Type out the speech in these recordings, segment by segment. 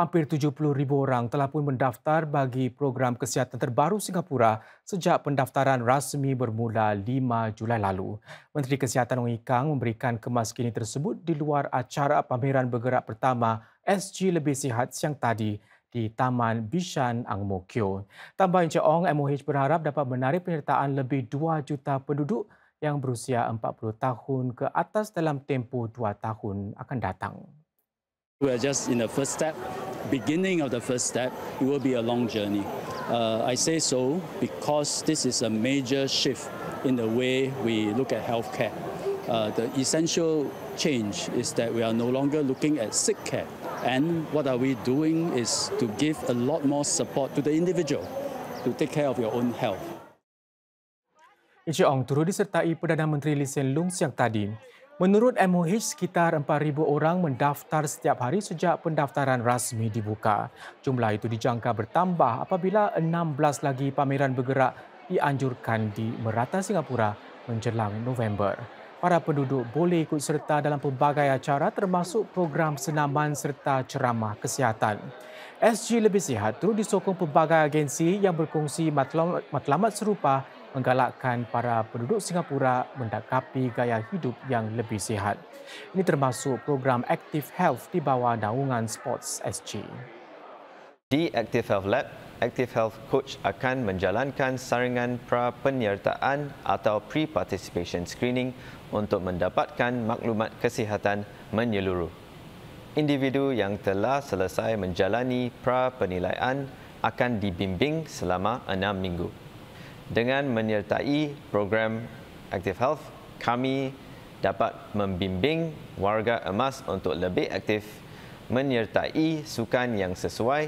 hampir 70,000 orang telah pun mendaftar bagi program kesihatan terbaru Singapura sejak pendaftaran rasmi bermula 5 Julai lalu. Menteri Kesihatan Ong Ikang memberikan kemas kini tersebut di luar acara pameran bergerak pertama SG Lebih Sihat siang tadi di Taman Bishan Ang Mo Kio. Tambah Encik Ong, MOH berharap dapat menarik penyertaan lebih 2 juta penduduk yang berusia 40 tahun ke atas dalam tempoh 2 tahun akan datang. We're just in the first step, beginning of the first step. It will be a long journey. Uh, I say so because this is a major shift in the way we look at healthcare. Uh, the essential change is that we are no longer looking at sick care. And what are we doing is to give a lot more support to the individual to take care of your own health. Ong turut disertai Perdana Menteri Lee Hsien Loong siang tadi Menurut MOH, sekitar 4,000 orang mendaftar setiap hari sejak pendaftaran rasmi dibuka. Jumlah itu dijangka bertambah apabila 16 lagi pameran bergerak dianjurkan di Merata Singapura menjelang November. Para penduduk boleh ikut serta dalam pelbagai acara termasuk program senaman serta ceramah kesihatan. SG Lebih Sihat terus disokong pelbagai agensi yang berkongsi matlamat, matlamat serupa menggalakkan para penduduk Singapura mendakapi gaya hidup yang lebih sihat. Ini termasuk program Active Health di bawah naungan Sports SG. Di Active Health Lab, Active Health Coach akan menjalankan saringan pra-penyertaan atau pre-participation screening untuk mendapatkan maklumat kesihatan menyeluruh. Individu yang telah selesai menjalani pra-penilaian akan dibimbing selama enam minggu dengan menyertai program Active Health, kami dapat membimbing warga emas untuk lebih aktif, menyertai sukan yang sesuai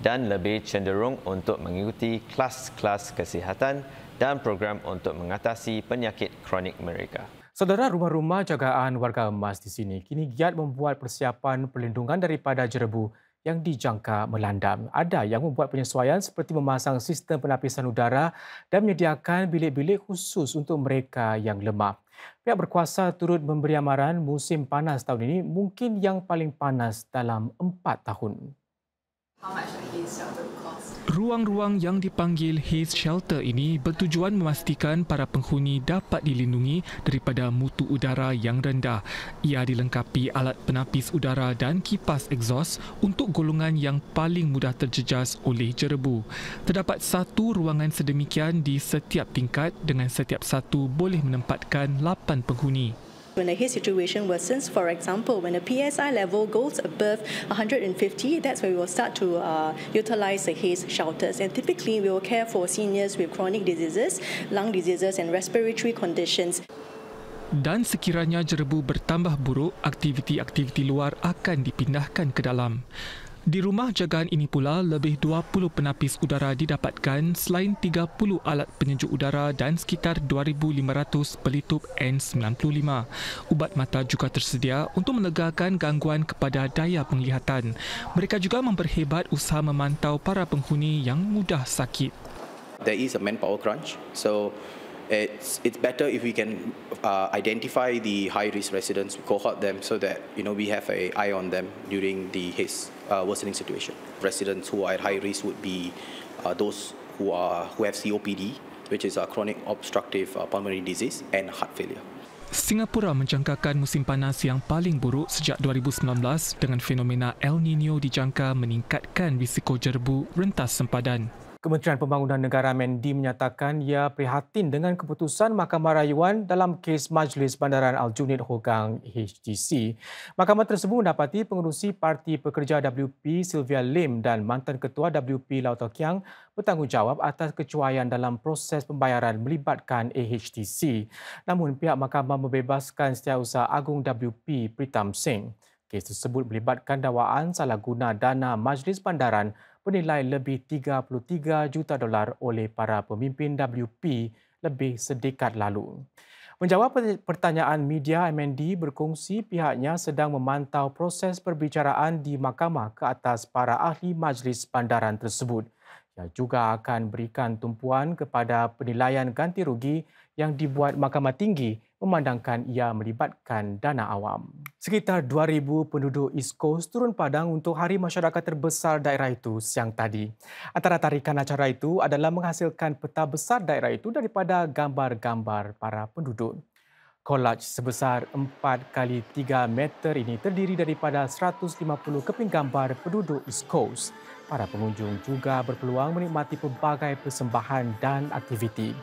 dan lebih cenderung untuk mengikuti kelas-kelas kesihatan dan program untuk mengatasi penyakit kronik mereka. Saudara rumah-rumah jagaan warga emas di sini kini giat membuat persiapan perlindungan daripada jerebu yang dijangka melandam. Ada yang membuat penyesuaian seperti memasang sistem penapisan udara dan menyediakan bilik-bilik khusus untuk mereka yang lemah. Pihak berkuasa turut memberi amaran musim panas tahun ini mungkin yang paling panas dalam empat tahun. Ruang-ruang yang dipanggil Haze Shelter ini bertujuan memastikan para penghuni dapat dilindungi daripada mutu udara yang rendah. Ia dilengkapi alat penapis udara dan kipas exhaust untuk golongan yang paling mudah terjejas oleh jerebu. Terdapat satu ruangan sedemikian di setiap tingkat dengan setiap satu boleh menempatkan lapan penghuni when the haze situation worsens. For example, when the PSI level goes above 150, that's when we will start to uh, utilize the haze shelters. And typically, we will care for seniors with chronic diseases, lung diseases and respiratory conditions. Dan sekiranya jerebu bertambah buruk, aktiviti-aktiviti luar akan dipindahkan ke dalam. Di rumah jagaan ini pula, lebih 20 penapis udara didapatkan selain 30 alat penyejuk udara dan sekitar 2,500 pelitup N95. Ubat mata juga tersedia untuk menegakkan gangguan kepada daya penglihatan. Mereka juga memperhebat usaha memantau para penghuni yang mudah sakit. There is a manpower crunch. So it's it's better if we can uh, identify the high risk residents, cohort them, so that you know we have an eye on them during the haze uh, worsening situation. Residents who are at high risk would be uh, those who are who have COPD, which is a chronic obstructive uh, pulmonary disease, and heart failure. Singapura menjangkakan musim panas yang paling buruk sejak 2019 dengan fenomena El Nino dijangka meningkatkan risiko jerbu rentas sempadan. Kementerian Pembangunan Negara Mendi menyatakan ia prihatin dengan keputusan Mahkamah Rayuan dalam kes Majlis Bandaran Aljunied Hogang HGC. Mahkamah tersebut mendapati pengurusi Parti Pekerja WP Sylvia Lim dan mantan ketua WP Lau Tok Yang bertanggungjawab atas kecuaian dalam proses pembayaran melibatkan AHDC. Namun pihak mahkamah membebaskan setiausaha agung WP Pritam Singh. Kes tersebut melibatkan dakwaan salah guna dana Majlis Bandaran bernilai lebih 33 juta dolar oleh para pemimpin WP lebih sedekat lalu. Menjawab pertanyaan media, MND berkongsi pihaknya sedang memantau proses perbicaraan di mahkamah ke atas para ahli majlis pandaran tersebut. Ia juga akan berikan tumpuan kepada penilaian ganti rugi yang dibuat mahkamah tinggi memandangkan ia melibatkan dana awam. Sekitar 2,000 penduduk East Coast turun padang untuk Hari Masyarakat Terbesar daerah itu siang tadi. Antara tarikan acara itu adalah menghasilkan peta besar daerah itu daripada gambar-gambar para penduduk. Kolaj sebesar 4 kali 3 meter ini terdiri daripada 150 keping gambar penduduk East Coast. Para pengunjung juga berpeluang menikmati pelbagai persembahan dan aktiviti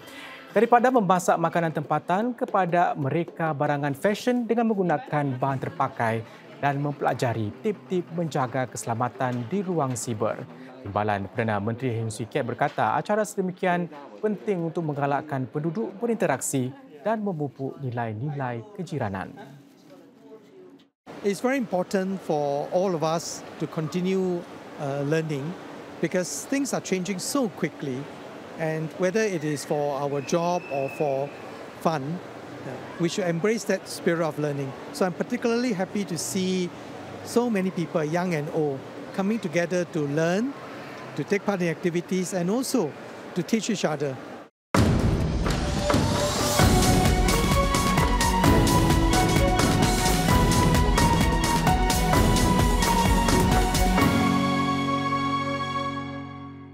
daripada memasak makanan tempatan kepada mereka barangan fashion dengan menggunakan bahan terpakai dan mempelajari tip-tip menjaga keselamatan di ruang siber. Timbalan Perdana Menteri Heng Swee Keat berkata acara sedemikian penting untuk menggalakkan penduduk berinteraksi dan memupuk nilai-nilai kejiranan. It's very important for all of us to continue uh, learning because things are changing so quickly And whether it is for our job or for fun, we should embrace that spirit of learning. So I'm particularly happy to see so many people, young and old, coming together to learn, to take part in activities, and also to teach each other